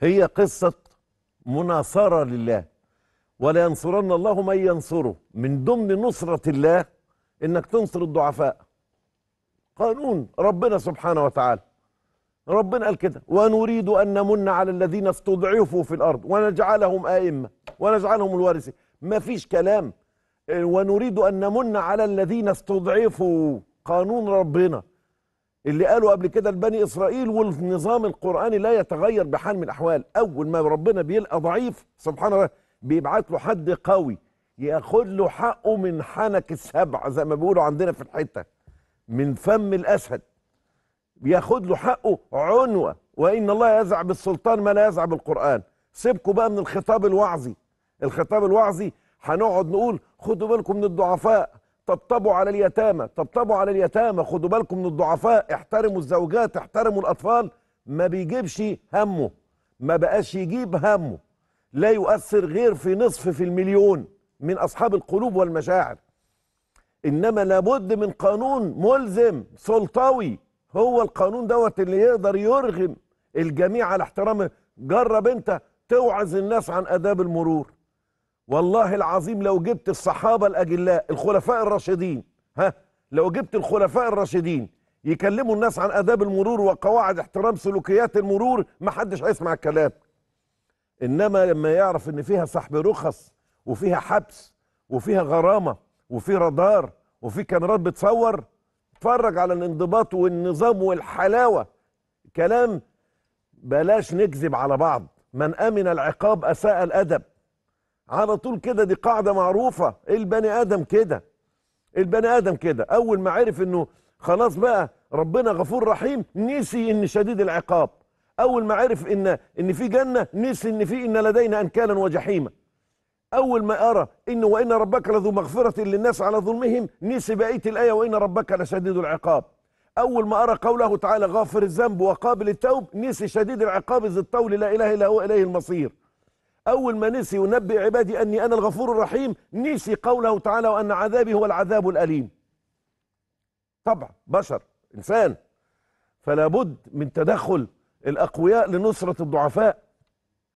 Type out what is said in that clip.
هي قصة مناصرة لله ولا ينصرن الله من ينصره من ضمن نصرة الله انك تنصر الضعفاء قانون ربنا سبحانه وتعالى ربنا قال كده ونريد ان نمن على الذين استضعفوا في الارض ونجعلهم ائمه ونجعلهم الوارثين ما فيش كلام ونريد ان نمن على الذين استضعفوا قانون ربنا اللي قالوا قبل كده لبني اسرائيل والنظام القراني لا يتغير بحال من الاحوال اول ما ربنا بيلقى ضعيف سبحان الله بيبعت له حد قوي ياخد له حقه من حنك السبع زي ما بيقولوا عندنا في الحته من فم الاسد بياخد له حقه عنوه وان الله يزع بالسلطان ما لا يزع بالقران سيبكوا بقى من الخطاب الوعظي الخطاب الوعظي هنقعد نقول خدوا بالكم من الضعفاء طبطبوا على اليتامى طبطبوا على اليتامى خدوا بالكم من الضعفاء احترموا الزوجات احترموا الأطفال ما بيجيبش همه ما بقاش يجيب همه لا يؤثر غير في نصف في المليون من أصحاب القلوب والمشاعر إنما لابد من قانون ملزم سلطوي هو القانون دوت اللي يقدر يرغم الجميع على احترام جرب انت توعظ الناس عن آداب المرور والله العظيم لو جبت الصحابة الأجلاء الخلفاء الراشدين ها لو جبت الخلفاء الراشدين يكلموا الناس عن آداب المرور وقواعد احترام سلوكيات المرور ما حدش هيسمع الكلام إنما لما يعرف إن فيها سحب رخص وفيها حبس وفيها غرامة وفي رادار وفي كاميرات بتصور اتفرج على الانضباط والنظام والحلاوة كلام بلاش نكذب على بعض من أمن العقاب أساء الأدب على طول كده دي قاعده معروفه إيه البني ادم كده إيه البني ادم كده اول ما عرف انه خلاص بقى ربنا غفور رحيم نسي ان شديد العقاب اول ما عرف ان ان في جنه نسي ان في ان لدينا انكالا وجحيما اول ما ارى ان وان ربك لذو مغفره للناس على ظلمهم نسي بقيه الايه وان ربك لشديد العقاب اول ما ارى قوله تعالى غافر الذنب وقابل التوب نسي شديد العقاب ذي الطول لا اله الا هو اليه المصير أول ما نسي ونبئ عبادي أني أنا الغفور الرحيم نسي قوله تعالى وأن عذابي هو العذاب الأليم طبعا بشر إنسان فلا بد من تدخل الأقوياء لنصرة الضعفاء